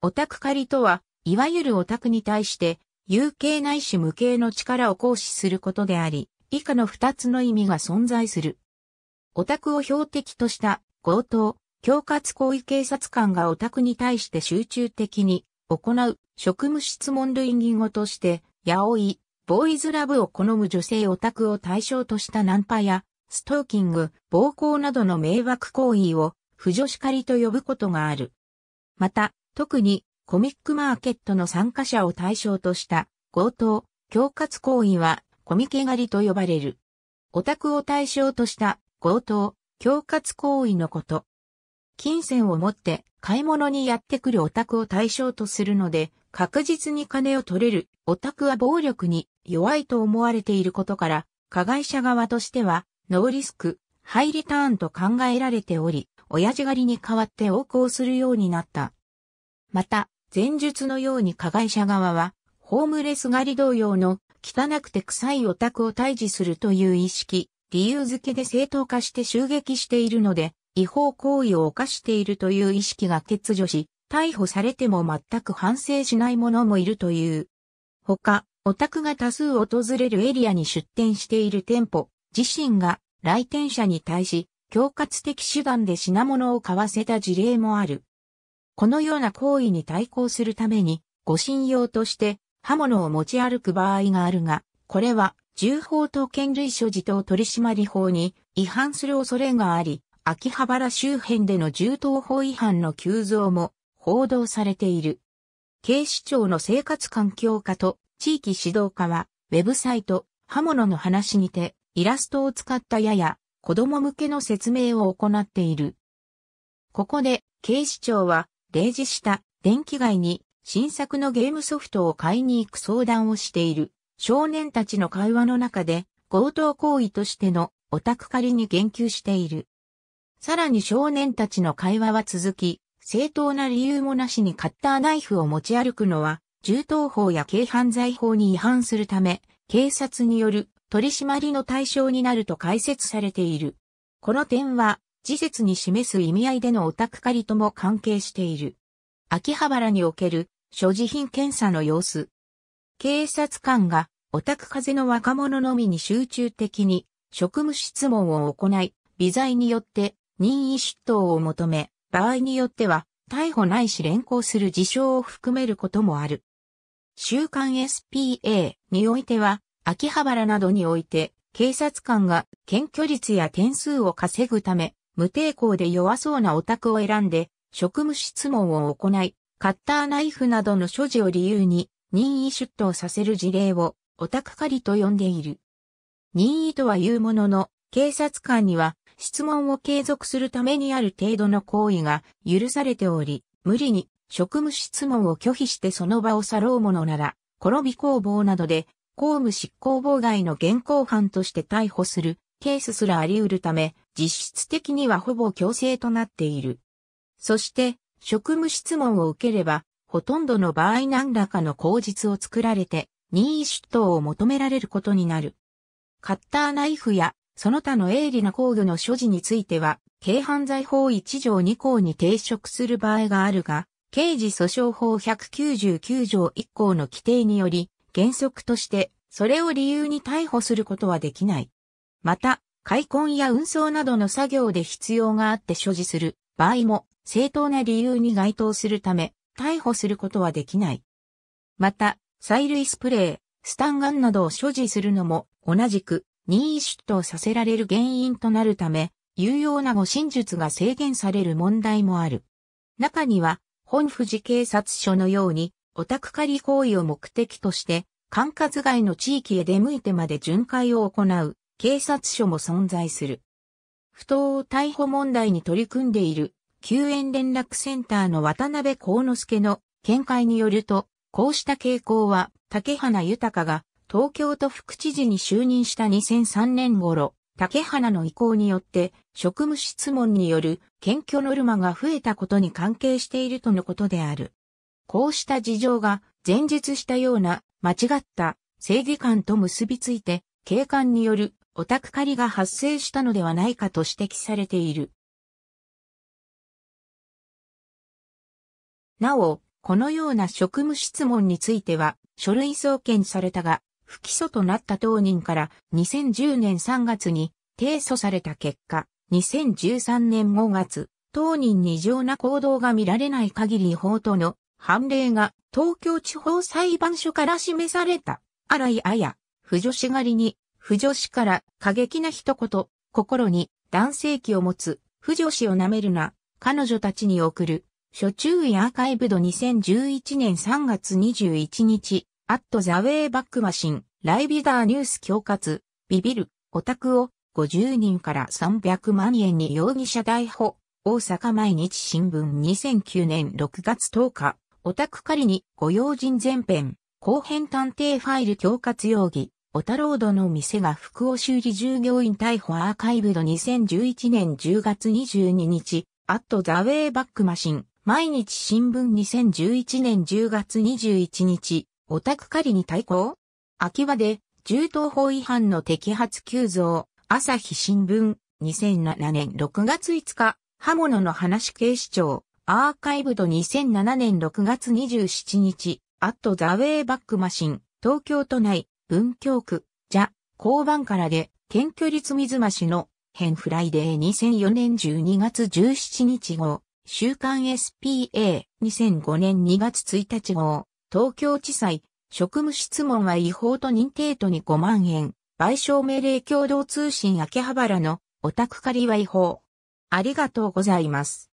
オタク狩りとは、いわゆるオタクに対して、有形ないし無形の力を行使することであり、以下の二つの意味が存在する。オタクを標的とした強盗、恐喝行為警察官がオタクに対して集中的に行う職務質問類義語として、やおい、ボーイズラブを好む女性オタクを対象としたナンパや、ストーキング、暴行などの迷惑行為を、不女子狩りと呼ぶことがある。また、特にコミックマーケットの参加者を対象とした強盗、恐喝行為はコミケ狩りと呼ばれる。オタクを対象とした強盗、恐喝行為のこと。金銭を持って買い物にやってくるオタクを対象とするので、確実に金を取れるオタクは暴力に弱いと思われていることから、加害者側としては、ノーリスク、ハイリターンと考えられており、親父狩りに代わって横行するようになった。また、前述のように加害者側は、ホームレス狩り同様の汚くて臭いオタクを退治するという意識、理由付けで正当化して襲撃しているので、違法行為を犯しているという意識が欠如し、逮捕されても全く反省しない者もいるという。他、オタクが多数訪れるエリアに出店している店舗、自身が来店者に対し、恐喝的手段で品物を買わせた事例もある。このような行為に対抗するために、護身用として刃物を持ち歩く場合があるが、これは銃砲と権類所持等取締法に違反する恐れがあり、秋葉原周辺での銃刀法違反の急増も報道されている。警視庁の生活環境課と地域指導課は、ウェブサイト、刃物の話にて、イラストを使ったやや、子供向けの説明を行っている。ここで、警視庁は、例示した電気街に新作のゲームソフトを買いに行く相談をしている少年たちの会話の中で強盗行為としてのオタク狩りに言及している。さらに少年たちの会話は続き、正当な理由もなしにカッターナイフを持ち歩くのは、銃刀法や軽犯罪法に違反するため、警察による取り締まりの対象になると解説されている。この点は、事実に示す意味合いでのオタク狩りとも関係している。秋葉原における所持品検査の様子。警察官がオタク風の若者のみに集中的に職務質問を行い、微罪によって任意出頭を求め、場合によっては逮捕ないし連行する事象を含めることもある。週刊 SPA においては、秋葉原などにおいて、警察官が検挙率や点数を稼ぐため、無抵抗で弱そうなオタクを選んで、職務質問を行い、カッターナイフなどの所持を理由に任意出頭させる事例をオタク狩りと呼んでいる。任意とは言うものの、警察官には質問を継続するためにある程度の行為が許されており、無理に職務質問を拒否してその場を去ろうものなら、転び工房などで公務執行妨害の現行犯として逮捕するケースすらあり得るため、実質的にはほぼ強制となっている。そして、職務質問を受ければ、ほとんどの場合何らかの口実を作られて、任意出頭を求められることになる。カッターナイフや、その他の鋭利な工具の所持については、軽犯罪法1条2項に抵触する場合があるが、刑事訴訟法199条1項の規定により、原則として、それを理由に逮捕することはできない。また、開墾や運送などの作業で必要があって所持する場合も正当な理由に該当するため逮捕することはできない。また、催涙スプレー、スタンガンなどを所持するのも同じく任意出頭させられる原因となるため、有用な護身術が制限される問題もある。中には、本富士警察署のように、オタク狩り行為を目的として、管轄外の地域へ出向いてまで巡回を行う警察署も存在する。不当逮捕問題に取り組んでいる救援連絡センターの渡辺幸之助の見解によると、こうした傾向は竹花豊が東京都副知事に就任した2003年頃、竹花の意向によって職務質問による検挙ノルマが増えたことに関係しているとのことである。こうした事情が前述したような間違った正義感と結びついて警官によるオタク狩りが発生したのではないかと指摘されている。なお、このような職務質問については、書類送検されたが、不起訴となった当人から2010年3月に提訴された結果、2013年5月、当人に異常な行動が見られない限り違法との判例が東京地方裁判所から示された。荒井綾、不助しがりに不女子から過激な一言、心に男性器を持つ、不女子を舐めるな、彼女たちに送る、初注意アーカイブド2011年3月21日、アットザウェイバックマシン、ライビダーニュース恐喝、ビビる、オタクを50人から300万円に容疑者逮捕、大阪毎日新聞2009年6月10日、オタク狩りにご用心前編、後編探偵ファイル恐喝容疑。オタロードの店が福尾修理従業員逮捕アーカイブド2011年10月22日、アットザウェイバックマシン、毎日新聞2011年10月21日、オタク狩りに対抗秋葉で、銃刀法違反の摘発急増、朝日新聞、2007年6月5日、刃物の話警視庁、アーカイブド2007年6月27日、アットザウェイバックマシン、東京都内、文京区、じゃ、交番からで、検挙率水増しの、変フライデー2004年12月17日号、週刊 SPA2005 年2月1日号、東京地裁、職務質問は違法と認定とに5万円、賠償命令共同通信秋葉原の、オタク借りは違法。ありがとうございます。